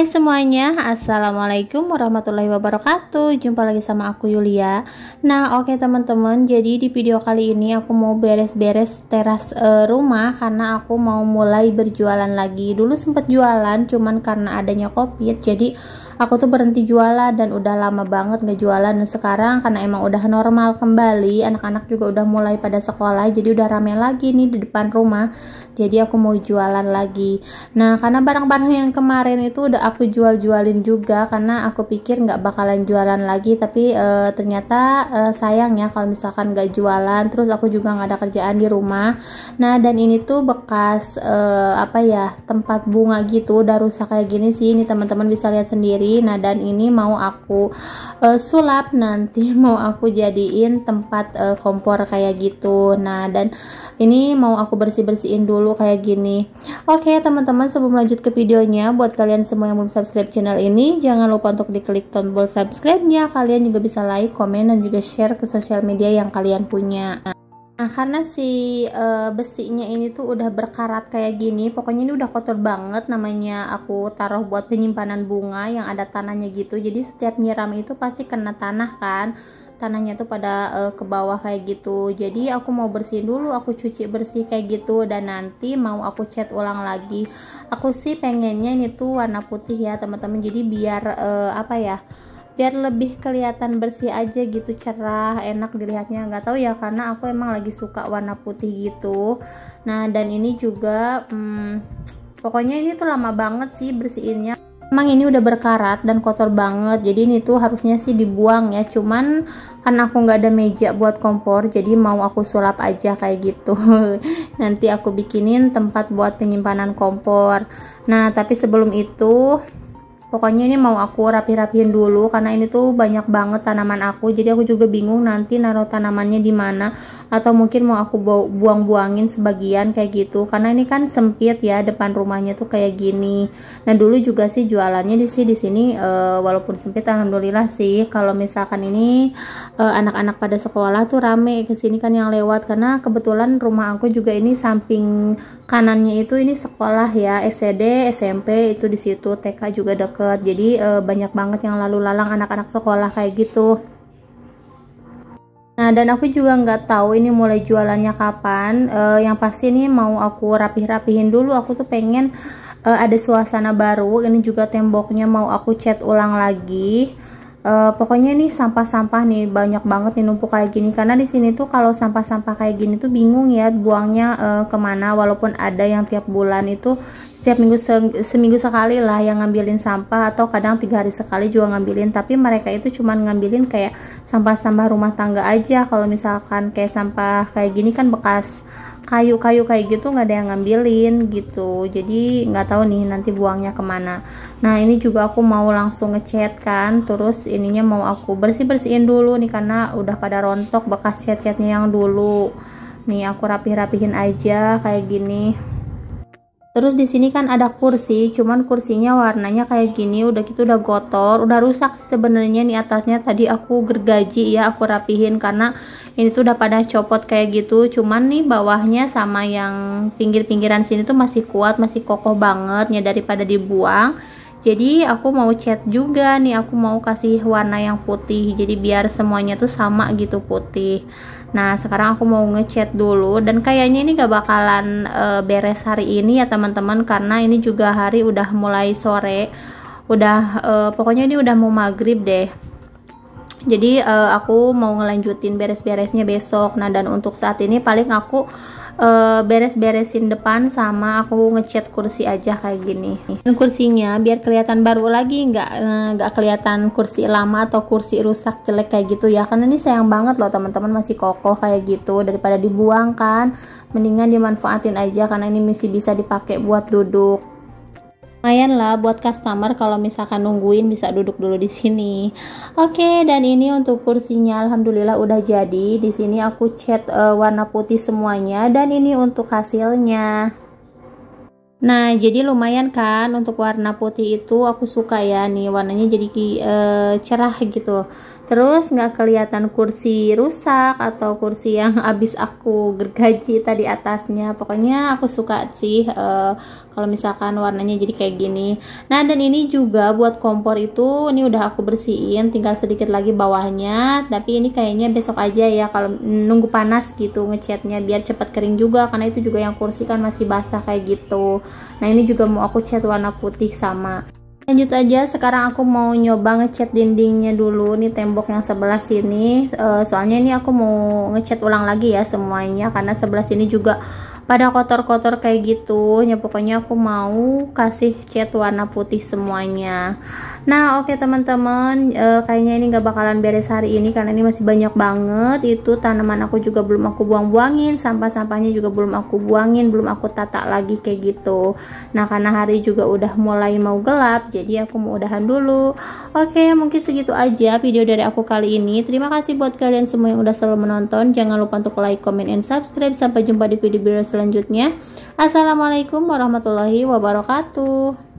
Hai semuanya, Assalamualaikum warahmatullahi wabarakatuh Jumpa lagi sama aku Yulia Nah oke okay, teman-teman, jadi di video kali ini aku mau beres-beres teras uh, rumah Karena aku mau mulai berjualan lagi Dulu sempat jualan, cuman karena adanya covid Jadi aku tuh berhenti jualan dan udah lama banget nggak jualan dan sekarang karena emang udah normal kembali anak-anak juga udah mulai pada sekolah jadi udah rame lagi nih di depan rumah jadi aku mau jualan lagi nah karena barang-barang yang kemarin itu udah aku jual-jualin juga karena aku pikir nggak bakalan jualan lagi tapi e, ternyata e, sayang ya kalau misalkan nggak jualan terus aku juga nggak ada kerjaan di rumah nah dan ini tuh bekas e, apa ya tempat bunga gitu udah rusak kayak gini sih ini teman-teman bisa lihat sendiri nah dan ini mau aku uh, sulap nanti mau aku jadiin tempat uh, kompor kayak gitu nah dan ini mau aku bersih-bersihin dulu kayak gini oke okay, teman-teman sebelum lanjut ke videonya buat kalian semua yang belum subscribe channel ini jangan lupa untuk diklik tombol subscribe-nya kalian juga bisa like, komen, dan juga share ke sosial media yang kalian punya karena si e, besinya ini tuh udah berkarat kayak gini Pokoknya ini udah kotor banget namanya aku taruh buat penyimpanan bunga yang ada tanahnya gitu Jadi setiap nyiram itu pasti kena tanah kan Tanahnya tuh pada e, ke bawah kayak gitu Jadi aku mau bersihin dulu aku cuci bersih kayak gitu Dan nanti mau aku cat ulang lagi Aku sih pengennya ini tuh warna putih ya teman-teman Jadi biar e, apa ya biar lebih kelihatan bersih aja gitu cerah enak dilihatnya nggak tahu ya karena aku emang lagi suka warna putih gitu nah dan ini juga hmm, pokoknya ini tuh lama banget sih bersihinnya Emang ini udah berkarat dan kotor banget, jadi ini tuh harusnya sih dibuang ya. Cuman kan aku nggak ada meja buat kompor, jadi mau aku sulap aja kayak gitu. Nanti aku bikinin tempat buat penyimpanan kompor. Nah, tapi sebelum itu pokoknya ini mau aku rapi rapin dulu karena ini tuh banyak banget tanaman aku jadi aku juga bingung nanti naruh tanamannya di mana atau mungkin mau aku buang-buangin sebagian kayak gitu karena ini kan sempit ya depan rumahnya tuh kayak gini nah dulu juga sih jualannya di sini di sini uh, walaupun sempit alhamdulillah sih kalau misalkan ini eh, anak-anak uh, pada sekolah tuh rame kesini kan yang lewat karena kebetulan rumah aku juga ini samping kanannya itu ini sekolah ya SD SMP itu di situ TK juga dekat deket jadi e, banyak banget yang lalu lalang anak-anak sekolah kayak gitu Nah, dan aku juga nggak tahu ini mulai jualannya kapan. e, yang pasti ini mau aku rapih-rapihin dulu. Aku tuh pengen e, ada suasana baru. Ini juga temboknya mau aku cat ulang lagi. Uh, pokoknya nih sampah-sampah nih banyak banget nih numpuk kayak gini karena di sini tuh kalau sampah-sampah kayak gini tuh bingung ya buangnya uh, kemana walaupun ada yang tiap bulan itu setiap minggu se seminggu sekali lah yang ngambilin sampah atau kadang tiga hari sekali juga ngambilin tapi mereka itu cuman ngambilin kayak sampah-sampah rumah tangga aja kalau misalkan kayak sampah kayak gini kan bekas kayu-kayu kayak gitu nggak ada yang ngambilin gitu jadi nggak tahu nih nanti buangnya kemana nah ini juga aku mau langsung ngechat kan terus ininya mau aku bersih-bersihin dulu nih karena udah pada rontok bekas cat-catnya yang dulu nih aku rapih-rapihin aja kayak gini Terus di sini kan ada kursi, cuman kursinya warnanya kayak gini, udah gitu udah gotor, udah rusak sebenarnya nih atasnya. Tadi aku gergaji ya, aku rapihin karena ini tuh udah pada copot kayak gitu. Cuman nih bawahnya sama yang pinggir-pinggiran sini tuh masih kuat, masih kokoh banget ya daripada dibuang. Jadi aku mau cat juga nih, aku mau kasih warna yang putih. Jadi biar semuanya tuh sama gitu putih. Nah sekarang aku mau ngechat dulu dan kayaknya ini gak bakalan uh, beres hari ini ya teman-teman karena ini juga hari udah mulai sore udah uh, pokoknya ini udah mau maghrib deh jadi uh, aku mau ngelanjutin beres-beresnya besok nah dan untuk saat ini paling aku eh, beres-beresin depan sama aku ngecat kursi aja kayak gini dan kursinya biar kelihatan baru lagi nggak eh, nggak kelihatan kursi lama atau kursi rusak jelek kayak gitu ya karena ini sayang banget loh teman-teman masih kokoh kayak gitu daripada dibuang kan mendingan dimanfaatin aja karena ini masih bisa dipakai buat duduk lumayan lah buat customer kalau misalkan nungguin bisa duduk dulu di sini. Oke, okay, dan ini untuk kursinya alhamdulillah udah jadi. Di sini aku cat uh, warna putih semuanya dan ini untuk hasilnya. Nah, jadi lumayan kan untuk warna putih itu aku suka ya nih warnanya jadi uh, cerah gitu terus nggak kelihatan kursi rusak atau kursi yang abis aku gergaji tadi atasnya pokoknya aku suka sih uh, kalau misalkan warnanya jadi kayak gini nah dan ini juga buat kompor itu ini udah aku bersihin tinggal sedikit lagi bawahnya tapi ini kayaknya besok aja ya kalau nunggu panas gitu ngecatnya biar cepat kering juga karena itu juga yang kursi kan masih basah kayak gitu nah ini juga mau aku cat warna putih sama lanjut aja sekarang aku mau nyoba ngecat dindingnya dulu nih tembok yang sebelah sini eh, soalnya ini aku mau ngecat ulang lagi ya semuanya karena sebelah sini juga pada kotor-kotor kayak gitu ya pokoknya aku mau kasih cat warna putih semuanya nah oke okay, teman-teman e, kayaknya ini gak bakalan beres hari ini karena ini masih banyak banget itu tanaman aku juga belum aku buang-buangin sampah-sampahnya juga belum aku buangin belum aku tata lagi kayak gitu nah karena hari juga udah mulai mau gelap jadi aku mau udahan dulu oke okay, mungkin segitu aja video dari aku kali ini terima kasih buat kalian semua yang udah selalu menonton jangan lupa untuk like, comment, and subscribe sampai jumpa di video-video selanjutnya. Assalamualaikum warahmatullahi wabarakatuh.